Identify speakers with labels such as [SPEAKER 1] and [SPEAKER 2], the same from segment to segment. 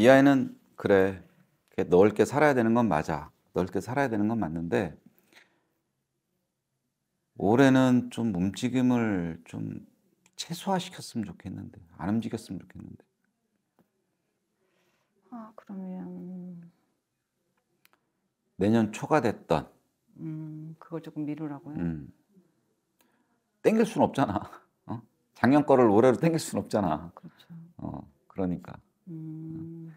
[SPEAKER 1] 이 아이는 그래 넓게 살아야 되는 건 맞아 넓게 살아야 되는 건 맞는데 올해는 좀 움직임을 좀 최소화시켰으면 좋겠는데 안 움직였으면 좋겠는데
[SPEAKER 2] 아 그러면
[SPEAKER 1] 내년 초가 됐던
[SPEAKER 2] 음 그걸 조금 미루라고요?
[SPEAKER 1] 음. 땡길 수 없잖아 어? 작년 거를 올해로 땡길 수 없잖아 그렇죠 어 그러니까
[SPEAKER 2] 음.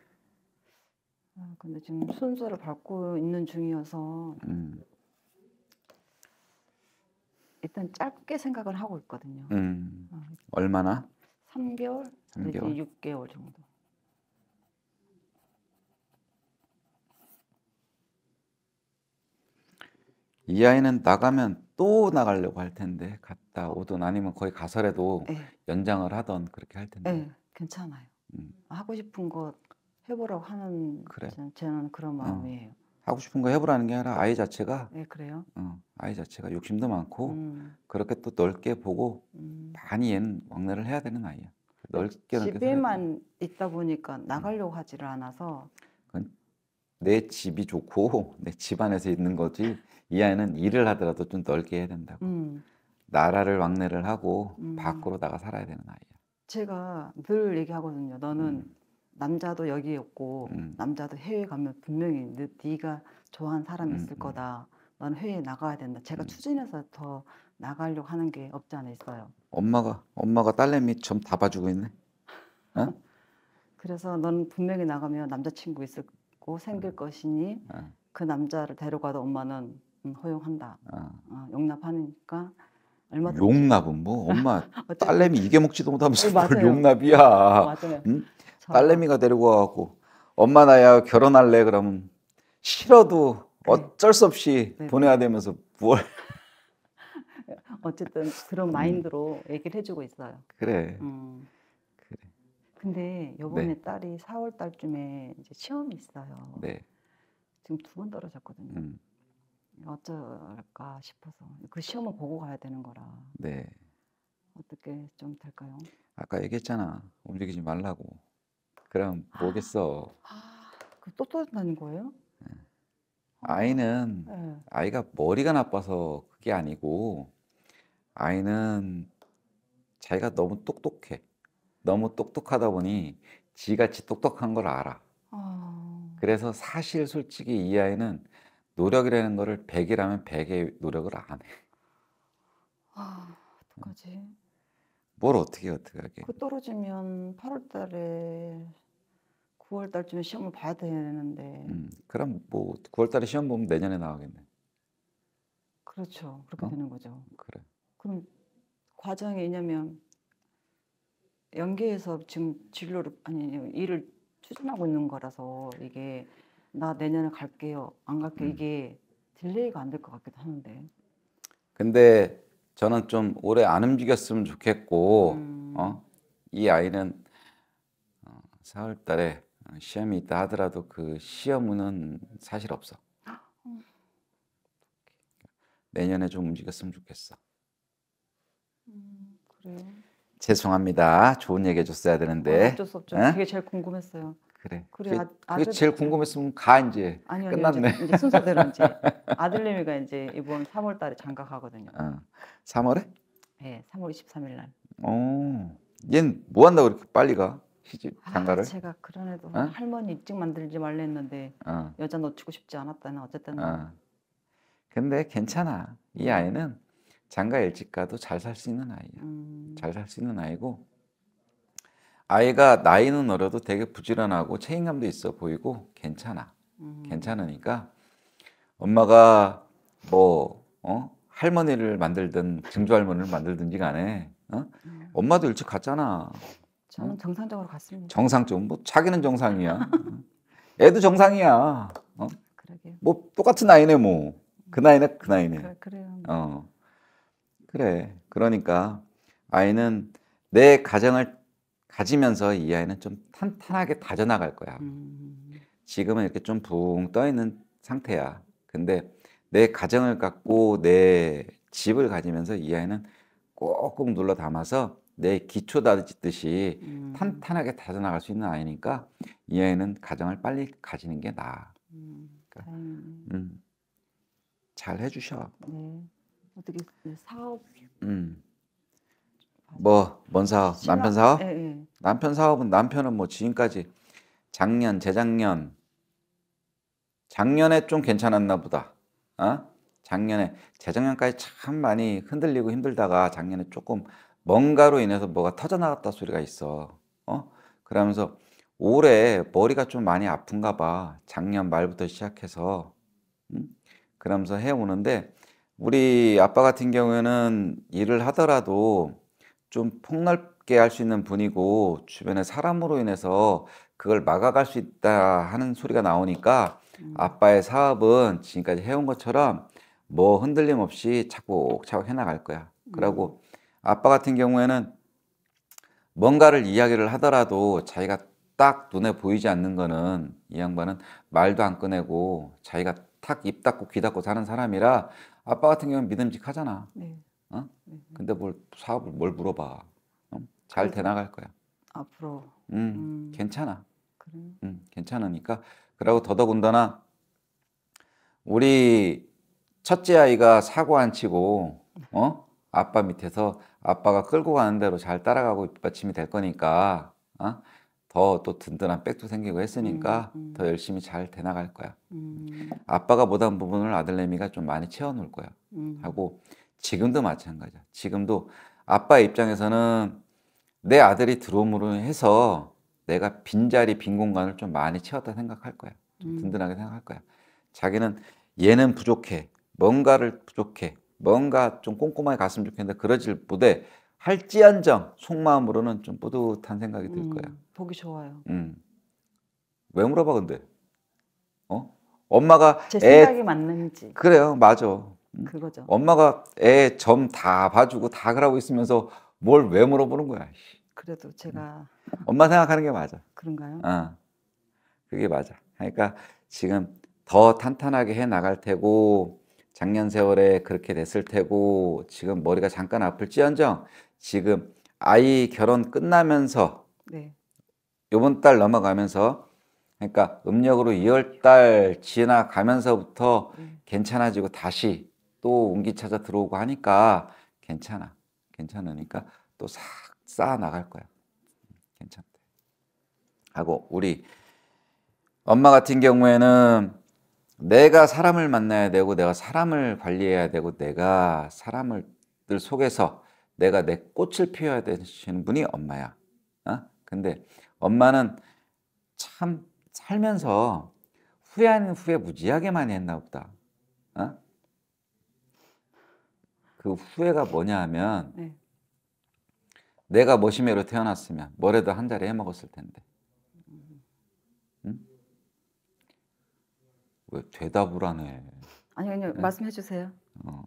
[SPEAKER 2] 아, 근데 지금 순서를 밟고 있는 중이어서 음. 일단 짧게 생각을 하고 있거든요.
[SPEAKER 1] 음. 어, 얼마나?
[SPEAKER 2] 3개월? 3개월? 이제 6개월 정도.
[SPEAKER 1] 이 아이는 나가면 또 나가려고 할 텐데 갔다 오든 아니면 거의 가서라도 에. 예. 연장을 하던 그렇게 할 텐데
[SPEAKER 2] 에, 예, 괜찮아요. 음. 하고 싶은 거 해보라고 하는 그래. 저는, 그런 어. 마음이에요.
[SPEAKER 1] 하고 싶은 거 해보라는 게 아니라 아이 자체가
[SPEAKER 2] 네, 그래요. 어,
[SPEAKER 1] 아이 자체가 욕심도 많고 음. 그렇게 또 넓게 보고 음. 많이 얘는 왕래를 해야 되는 아이야. 넓게 집에만
[SPEAKER 2] 있다 보니까 음. 나가려고 음. 하지를 않아서
[SPEAKER 1] 그건 내 집이 좋고 내 집안에서 있는 거지 이 아이는 일을 하더라도 좀 넓게 해야 된다고 음. 나라를 왕래를 하고 밖으로 나가 살아야 되는 아이야.
[SPEAKER 2] 제가 늘 얘기하거든요. 너는 음. 남자도 여기에 있고 음. 남자도 해외 가면 분명히 네, 네가 좋아하는 사람이 있을 음, 음. 거다. 나는 해외에 나가야 된다. 제가 음. 추진해서 더 나가려고 하는 게 없지 않아 있어요.
[SPEAKER 1] 엄마가 엄마가 딸내미 좀 다 봐주고 있네. 어?
[SPEAKER 2] 그래서 넌 분명히 나가면 남자친구 있을 거고 생길 것이니 어. 그 남자를 데려가도 엄마는 허용한다. 어. 어 용납하니까 얼마 용납은
[SPEAKER 1] 뭐 엄마 딸내미 이게 먹지도 못하면서 뭘 어, 용납이야. 어, 맞아요. 응? 딸내미가 데리고 와갖고 엄마 나야 결혼할래 그러면 싫어도 네. 어쩔 수 없이 네. 네. 보내야 되면서 뭘
[SPEAKER 2] 어쨌든 그런 음. 마인드로 음. 얘기를 해주고 있어요. 그래. 음. 그래. 근데 요번에 네. 딸이 4월 달쯤에 이제 시험이 있어요. 네. 지금 두 번 떨어졌거든요. 음. 어쩔까 싶어서 그 시험을 보고 가야 되는 거라 네. 어떻게 좀 될까요?
[SPEAKER 1] 아까 얘기했잖아 움직이지 말라고. 그럼 뭐겠어?
[SPEAKER 2] 그또 떨어다는 거예요? 네.
[SPEAKER 1] 아이는 네. 아이가 머리가 나빠서 그게 아니고 아이는 자기가 너무 똑똑해. 너무 똑똑하다 보니 지같이 똑똑한 걸 알아.
[SPEAKER 2] 아...
[SPEAKER 1] 그래서 사실 솔직히 이 아이는 노력이라는 거를 100이라면 100의 노력을 안 해.
[SPEAKER 2] 아, 어떡하지? 음.
[SPEAKER 1] 뭘 어떻게 어떻게 하게? 그
[SPEAKER 2] 떨어지면 8월 달에 9월 달쯤에 시험을 봐야 되는데.
[SPEAKER 1] 음, 그럼 뭐 9월 달에 시험 보면 내년에 나가겠네.
[SPEAKER 2] 그렇죠. 그렇게 어? 되는 거죠. 그래. 그럼 과정이 왜냐면 연계해서 지금 진로를 아니 일을 추진하고 있는 거라서 이게 나 내년에 갈게요. 안갈게 음. 이게 딜레이가 안 될 것 같기도 하는데.
[SPEAKER 1] 근데 저는 좀 오래 안 움직였으면 좋겠고, 음. 어? 이 아이는 4월 어, 달에 시험이 있다 하더라도 그 시험은 사실 없어. 내년에 좀 움직였으면 좋겠어. 음, 그래요. 죄송합니다. 좋은 얘기 해줬어야 되는데. 아, 어쩔 수 없죠. 응? 그게
[SPEAKER 2] 제일 궁금했어요. 그래. 그래 아, 아들 제일
[SPEAKER 1] 궁금했으면 가 이제. 아니요, 끝났네. 이제, 이제 순서대로 이제
[SPEAKER 2] 아들내미가 이제 이번 3월달에 장가가거든요. 아, 3월에? 네, 예, 3월 23일 날.
[SPEAKER 1] 어, 얘뭐 한다고 이렇게 빨리 가? 시집 아, 장가를? 아, 제가
[SPEAKER 2] 그런 애도 어? 할머니 입찍 만들지 말래했는데 어. 여자 놓치고 싶지 않았다는 어쨌든. 어.
[SPEAKER 1] 근데 괜찮아. 이 아이는 장가 일찍 가도 잘 살 수 있는 아이야. 음... 잘살 수 있는 아이고 아이가 나이는 어려도 되게 부지런하고 책임감도 있어 보이고 괜찮아. 음. 괜찮으니까 엄마가 뭐 어? 할머니를 만들든 증조 할머니를 만들든지 간에 어? 음. 엄마도 일찍 갔잖아. 저는
[SPEAKER 2] 어? 정상적으로 갔습니다.
[SPEAKER 1] 정상적으로 뭐 자기는 정상이야. 어? 애도 정상이야. 어? 그러게요. 뭐 똑같은 나이네 뭐. 그 나이네 그 나이네. 그래, 그래요. 어. 그래. 그러니까 아이는 내 가정을 가지면서 이 아이는 좀 탄탄하게 다져나갈 거야. 음. 지금은 이렇게 좀 붕 떠있는 상태야. 근데 내 가정을 갖고 내 집을 가지면서 이 아이는 꼭꼭 눌러 담아서 내 기초 다듯이 음. 탄탄하게 다져나갈 수 있는 아이니까 이 아이는 가정을 빨리 가지는 게 나아. 음, 그러니까, 음, 잘 해주셔.
[SPEAKER 2] 네. 어떻게 그 사업
[SPEAKER 1] 음. 뭐뭔 사업? 신화. 남편 사업? 예, 예. 남편 사업은 남편은 뭐 지금까지 작년, 재작년, 작년에 좀 괜찮았나 보다. 어? 작년에 재작년까지 참 많이 흔들리고 힘들다가 작년에 조금 뭔가로 인해서 뭐가 터져 나갔다 소리가 있어. 어? 그러면서 올해 머리가 좀 많이 아픈가 봐. 작년 말부터 시작해서. 음? 그러면서 해오는데, 우리 아빠 같은 경우에는 일을 하더라도 좀 폭넓게 할 수 있는 분이고 주변에 사람으로 인해서 그걸 막아갈 수 있다 하는 소리가 나오니까 음. 아빠의 사업은 지금까지 해온 것처럼 뭐 흔들림 없이 차곡차곡 해나갈 거야. 그러고 음. 아빠 같은 경우에는 뭔가를 이야기를 하더라도 자기가 딱 눈에 보이지 않는 거는 이 양반은 말도 안 꺼내고 자기가 탁 입 닫고 귀 닫고 사는 사람이라 아빠 같은 경우는 믿음직하잖아. 네. 어? 네. 근데 뭘 사업을 뭘 물어봐? 어? 잘되 나갈 거야. 앞으로. 음, 음. 괜찮아. 그래. 음, 괜찮으니까. 그러고 더더군다나 우리 첫째 아이가 사고 안 치고 어? 아빠 밑에서 아빠가 끌고 가는 대로 잘 따라가고 뒷받침이 될 거니까 어? 더또 든든한 백도 생기고 했으니까 음, 음. 더 열심히 잘돼 나갈 거야. 음. 아빠가 못한 부분을 아들내미가 좀 많이 채워 놓을 거야. 음. 하고 지금도 마찬가지야. 지금도 아빠 입장에서는 내 아들이 들어옴으로 해서 내가 빈자리, 빈 공간을 좀 많이 채웠다 생각할 거야. 좀 음. 든든하게 생각할 거야. 자기는 얘는 부족해. 뭔가를 부족해. 뭔가 좀 꼼꼼하게 갔으면 좋겠는데 그러질 못해. 할지언정 속마음으로는 좀 뿌듯한 생각이 들 음, 거야.
[SPEAKER 2] 음, 보기 좋아요.
[SPEAKER 1] 음. 왜 물어봐 근데? 어? 엄마가 제 생각이 애... 맞는지. 그래요, 맞아. 그거죠. 엄마가 애 점 다 봐주고 다 그러고 있으면서 뭘 왜
[SPEAKER 2] 물어보는 거야. 그래도 제가
[SPEAKER 1] 음. 엄마 생각하는 게 맞아. 그런가요? 어. 그게 맞아. 그러니까 지금 더 탄탄하게 해 나갈 테고 작년 세월에 그렇게 됐을 테고 지금 머리가 잠깐 아플지언정 지금 아이 결혼 끝나면서 네. 요번 달 넘어가면서 그러니까 음력으로 2월 달 지나가면서부터 네. 괜찮아지고 다시 또 운기 찾아 들어오고 하니까 괜찮아. 괜찮으니까 또 싹 쌓아 나갈 거야. 괜찮대. 하고 우리 엄마 같은 경우에는 내가 사람을 만나야 되고 내가 사람을 관리해야 되고 내가 사람을 속에서 내가 내 꽃을 피워야 되는 분이 엄마야. 어? 근데 엄마는 참 살면서 후회 아닌 후회 무지하게 많이 했나 보다. 어? 그 후회가 뭐냐 하면 네. 내가 머시매로 태어났으면 뭐래도 한 자리 해 먹었을 텐데. 응? 왜 대답을 안 해?
[SPEAKER 2] 아니 아니요 네? 말씀해 주세요. 어.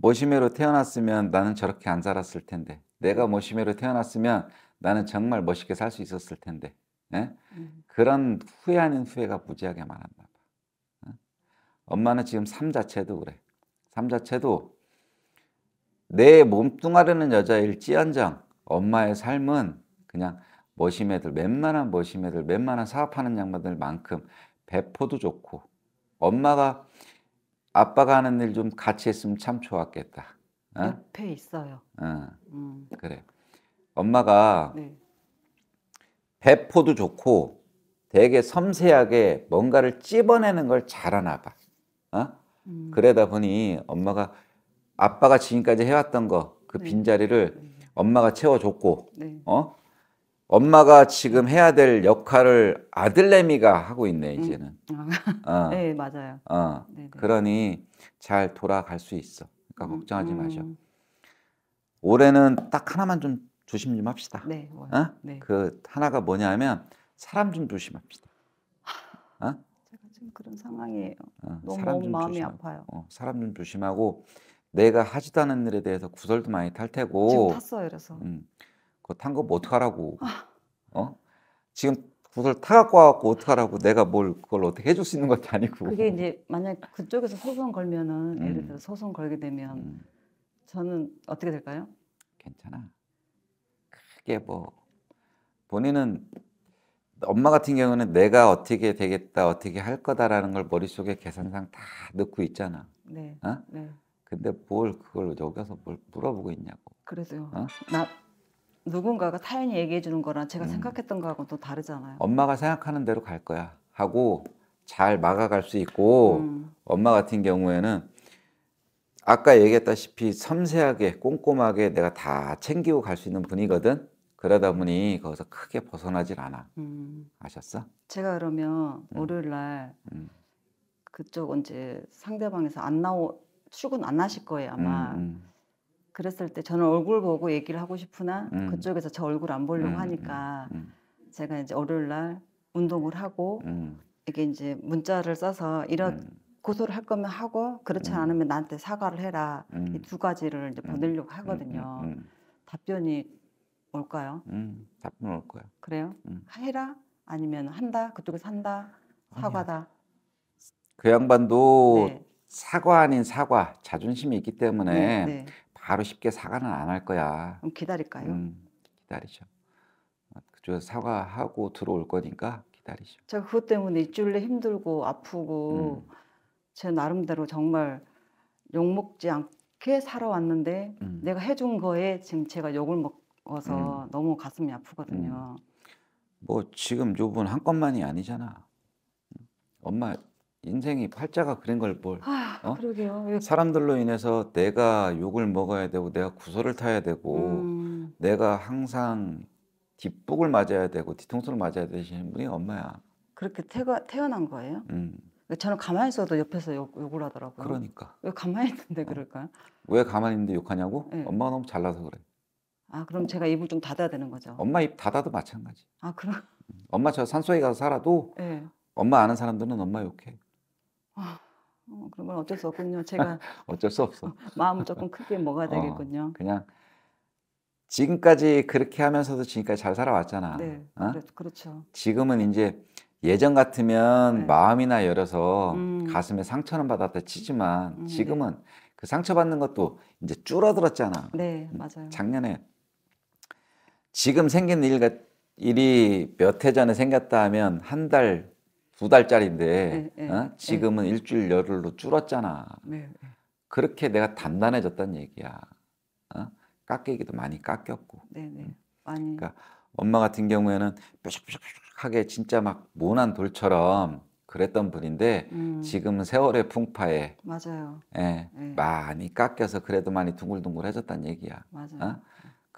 [SPEAKER 1] 머시매로 태어났으면 나는 저렇게 안 살았을 텐데. 내가 머시매로 태어났으면 나는 정말 멋있게 살 수 있었을 텐데. 네? 음. 그런 후회하는 후회가 무지하게 많았나 봐. 네? 엄마는 지금 삶 자체도 그래. 삶 자체도 내 몸뚱아리는 여자일 찌언장 엄마의 삶은 그냥 머시매들 웬만한 머시매들 웬만한 사업하는 양반들만큼 배포도 좋고 엄마가 아빠가 하는 일 좀 같이 했으면 참 좋았겠다. 어?
[SPEAKER 2] 옆에 있어요.
[SPEAKER 1] 어. 음. 그래. 엄마가 네. 배포도 좋고 되게 섬세하게 뭔가를 찝어내는 걸 잘하나 봐. 어? 음. 그러다 보니 엄마가 아빠가 지금까지 해왔던 거그 네. 빈자리를 네. 엄마가 채워줬고 네. 어 엄마가 지금 해야 될 역할을 아들내미가 하고 있네 음. 이제는 아, 어. 네 맞아요 어. 그러니 잘 돌아갈 수 있어 그러니까 음, 걱정하지 음. 마셔 올해는 딱 하나만 좀 조심 좀 합시다 네, 어? 뭐, 네. 그 하나가 뭐냐면 사람 좀 조심합시다
[SPEAKER 2] 어? 제가 지금 그런 상황이에요 어, 너무, 너무 마음이 조심하고, 아파요
[SPEAKER 1] 어, 사람 좀 조심하고 내가 하지도 않은 일에 대해서 구설도 많이 탈 테고 지금 탔어요 그래서 음, 그거 탄거뭐 어떡하라고 아. 어? 지금 구설 타갖고 와갖고 어떡하라고 내가 뭘 그걸 어떻게 해줄 수 있는 것도 아니고 그게
[SPEAKER 2] 이제 만약 그쪽에서 소송 걸면은 음. 예를 들어 소송 걸게 되면 음. 저는 어떻게 될까요? 괜찮아
[SPEAKER 1] 크게 뭐 본인은 엄마 같은 경우는 내가 어떻게 되겠다 어떻게 할 거다라는 걸 머릿속에 계산상 다 넣고 있잖아 네, 어? 네. 근데 뭘 그걸 여기서 뭘 물어보고 있냐고.
[SPEAKER 2] 그래서요. 어? 나 누군가가 타연이 얘기해 주는 거랑 제가 음. 생각했던 거하고또 다르잖아요.
[SPEAKER 1] 엄마가 생각하는 대로 갈 거야 하고 잘 막아갈 수 있고 음. 엄마 같은 경우에는 아까 얘기했다시피 섬세하게 꼼꼼하게 내가 다 챙기고 갈 수 있는 분이거든. 그러다 보니 거기서 크게 벗어나질 않아. 음. 아셨어?
[SPEAKER 2] 제가 그러면 음. 월요일 날 음. 그쪽 언제 상대방에서 안 나오 출근 안 하실 거예요 아마. 음, 음. 그랬을 때 저는 얼굴 보고 얘기를 하고 싶으나 음. 그쪽에서 저 얼굴 안 보려고 하니까 제가 이제 월요일 날 운동을 하고 이게 이제 문자를 써서 이런 고소를 할 거면 하고 그렇지 않으면 나한테 사과를 해라 이 두 가지를 이제 보내려고 하거든요. 답변이 올까요?
[SPEAKER 1] 음, 답변 올 거예요.
[SPEAKER 2] 그래요? 음. 해라 아니면 한다 그쪽에서 한다 사과다. 아니야.
[SPEAKER 1] 그 양반도 네. 사과 아닌 사과 자존심이 있기 때문에 네, 네. 바로 쉽게 사과는 안 할 거야.
[SPEAKER 2] 그럼 기다릴까요? 음,
[SPEAKER 1] 기다리죠. 어, 그저 사과하고 들어올 거니까 기다리죠.
[SPEAKER 2] 제가 그것 때문에 일주일에 힘들고 아프고 음. 제 나름대로 정말 욕 먹지 않게 살아왔는데 음. 내가 해준 거에 지금 제가 욕을 먹어서 음. 너무 가슴이 아프거든요. 음.
[SPEAKER 1] 뭐 지금 요분 한 건만이 아니잖아. 음, 엄마 인생이 팔자가 그린걸 뭘. 아, 어? 그러게요. 그 사람들로 인해서 내가 욕을 먹어야 되고 내가 구설을 타야 되고 음. 내가 항상 뒷북을 맞아야 되고 뒤통수를 맞아야 되시는 분이 엄마야.
[SPEAKER 2] 그렇게 태가, 태어난 거예요? 음. 저는 가만히 있어도 옆에서 욕, 욕을 하더라고요. 그러니까. 왜 가만히 있는데 어. 그럴까요?
[SPEAKER 1] 왜 가만히 있는데 욕하냐고? 네. 엄마가 너무 잘나서 그래.
[SPEAKER 2] 아, 그럼 제가 입을 좀 닫아야 되는 거죠?
[SPEAKER 1] 엄마 입 닫아도 마찬가지. 아, 그럼? 엄마 저 산소에 가서 살아도 네. 엄마 아는 사람들은 엄마 욕해.
[SPEAKER 2] 어, 그런 건 어쩔 수 없군요. 제가
[SPEAKER 1] 어쩔 수 없어. 어,
[SPEAKER 2] 마음을 조금 크게 먹어야 되겠군요. 어,
[SPEAKER 1] 그냥 지금까지 그렇게 하면서도 지금까지 잘 살아왔잖아. 네, 어? 그렇죠. 지금은 이제 예전 같으면 네. 마음이나 열어서 음. 가슴에 상처는 받았다 치지만 음, 네. 지금은 네. 그 상처 받는 것도 이제 줄어들었잖아.
[SPEAKER 2] 네, 음, 맞아요.
[SPEAKER 1] 작년에 지금 생긴 일, 일이 몇 해 전에 생겼다 하면 한달 두 달짜리인데 네, 어? 예. 지금은 일주일 열흘로 줄었잖아. 네, 그렇게 내가 단단해졌단 얘기야. 어? 깎이기도 많이 깎였고.
[SPEAKER 2] 응? 네, 네. 음. 많이. 그러니까
[SPEAKER 1] 엄마 같은 경우에는 뾰족뾰족하게 진짜 막 모난 돌처럼 그랬던 분인데 음. 지금은 세월의 풍파에 맞아요. 예, 네. 많이 깎여서 그래도 많이 둥글둥글해졌단 얘기야. 맞아요. 어?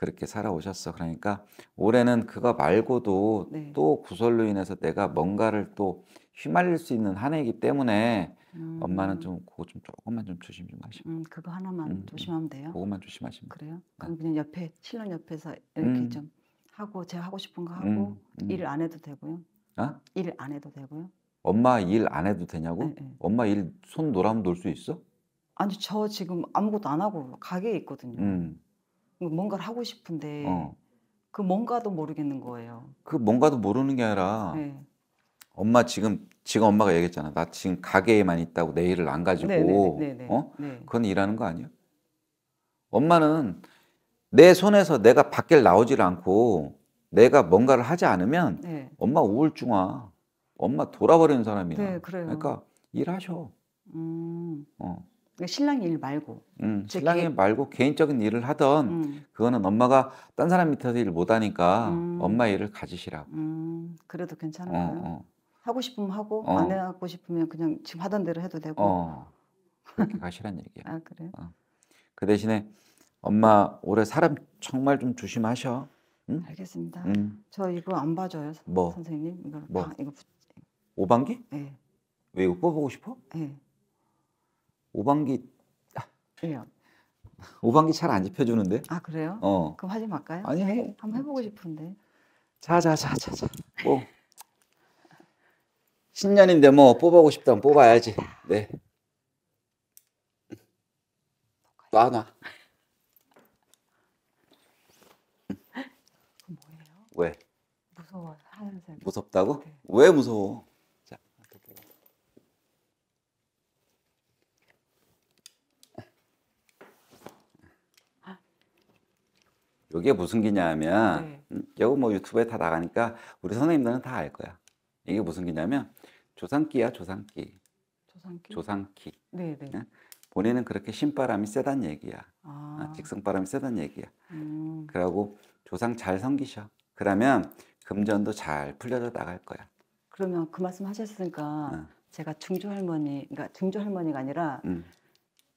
[SPEAKER 1] 그렇게 살아오셨어. 그러니까 올해는 그거 말고도 네. 또 구설로 인해서 내가 뭔가를 또 휘말릴 수 있는 한 해이기 때문에
[SPEAKER 2] 음. 엄마는
[SPEAKER 1] 좀 그거 좀 조금만 좀 조심
[SPEAKER 2] 좀 하시고. 음, 그거 하나만 음, 음. 조심하면 돼요. 그것만 조심하시면. 그래요? 그럼 네. 그냥 옆에 신랑 옆에서 이렇게 음. 좀 하고 제가 하고 싶은 거 하고 음, 일을 안 해도 되고요. 어? 아? 일을 안 해도 되고요.
[SPEAKER 1] 엄마 일 안 해도 되냐고? 네, 네. 엄마 일 손 놀아면 놀수 있어?
[SPEAKER 2] 아니 저 지금 아무것도 안 하고 가게에 있거든요. 뭐 뭔가를 하고 싶은데 어. 그 뭔가도 모르겠는 거예요.
[SPEAKER 1] 그 뭔가도 모르는 게 아니라 네. 엄마 지금 지금 엄마가 얘기했잖아. 나 지금 가게에만 있다고 내 일을 안 가지고 네네네네. 네, 네, 네, 어? 네. 그건 일하는 거 아니야? 엄마는 내 손에서 내가 밖에 나오질 않고 내가 뭔가를 하지 않으면 네. 엄마 우울증 와. 엄마 돌아버리는 사람이야. 네,
[SPEAKER 2] 그래요. 그러니까 일하셔. 음. 어. 그 신랑 일 말고. 음, 신랑 일
[SPEAKER 1] 개... 말고 개인적인 일을 하던 음. 그거는 엄마가 딴 사람 밑에서 일 못하니까 음. 엄마 일을 가지시라고.
[SPEAKER 2] 음, 그래도 괜찮아요. 어, 어. 하고 싶으면 하고 어. 안 하고 싶으면 그냥 지금 하던 대로 해도 되고. 어, 그렇게 가시란 얘기예아 그래요? 어.
[SPEAKER 1] 그 대신에 엄마 올해 사람 정말 좀 조심하셔. 응? 알겠습니다.
[SPEAKER 2] 저 이거 안 봐줘요, 뭐? 선생님. 이거 뭐? 아, 이거 오반기? 네. 예.
[SPEAKER 1] 왜 이거 뽑아보고 싶어? 네. 오방기
[SPEAKER 2] 아, 왜요?
[SPEAKER 1] 오방기 잘안 잡혀주는데? 아 그래요? 어.
[SPEAKER 2] 그럼 하지 말까요? 아니 해. 한번 해보고 싶은데.
[SPEAKER 1] 자자자자자. 뭐 신년인데 뭐 뽑아고 싶다면 뽑아야지. 네. 놔놔. 뭐예요? 왜?
[SPEAKER 2] 무서워 하는 사람.
[SPEAKER 1] 무섭다고? 네. 왜 무서워? 이게 무슨 기냐면 네. 이거 음, 뭐 유튜브에 다 나가니까 우리 선생님들은 다 알 거야. 이게 무슨 기냐면 조상기야 조상기. 조상기. 조상기. 네, 네. 본인은 그렇게 신바람이 세단 얘기야. 아. 아. 직성바람이 세단 얘기야. 음. 그러고 조상 잘 섬기셔. 그러면 금전도 잘 풀려져 나갈 거야.
[SPEAKER 2] 그러면 그 말씀 하셨으니까 응. 제가 중조 할머니, 그러니까 중조 할머니가 아니라 응.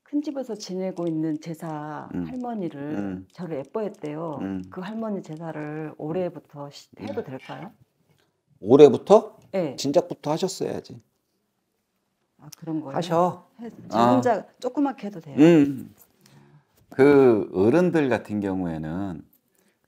[SPEAKER 2] 큰 집에서 지내고 있는 제사 음. 할머니를 음. 저를 예뻐했대요. 음. 그 할머니 제사를 올해부터 시- 음. 해도 될까요?
[SPEAKER 1] 올해부터 네. 진작부터 하셨어야지.
[SPEAKER 2] 아 그런 거예요. 하셔. 저 혼자 아. 조그맣게 해도 돼요. 음.
[SPEAKER 1] 그 어른들 같은 경우에는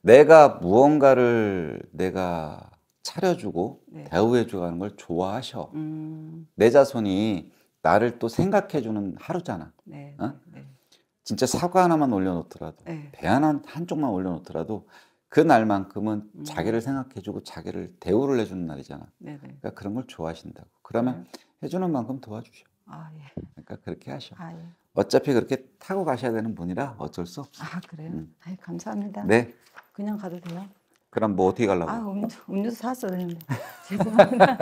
[SPEAKER 1] 내가 무언가를 내가 차려주고 네. 대우해주는걸 좋아하셔. 음. 내 자손이 나를 또 생각해주는 하루잖아. 네, 어? 네, 네. 진짜 사과 하나만 올려놓더라도 네. 배 하나 한쪽만 올려놓더라도 그 날만큼은 음. 자기를 생각해주고 자기를 대우를 해주는 날이잖아. 네네. 네. 그러니까 그런 걸 좋아하신다고. 그러면 네. 해주는 만큼 도와주셔. 아, 예. 그러니까 그렇게 하셔. 아, 예. 어차피 그렇게 타고 가셔야 되는 분이라 어쩔 수 없어. 아 그래요? 음.
[SPEAKER 2] 아 감사합니다. 네. 그냥 가도 돼요?
[SPEAKER 1] 그럼 뭐 어떻게 가려고? 아
[SPEAKER 2] 음료, 음료 사왔어 되 죄송합니다.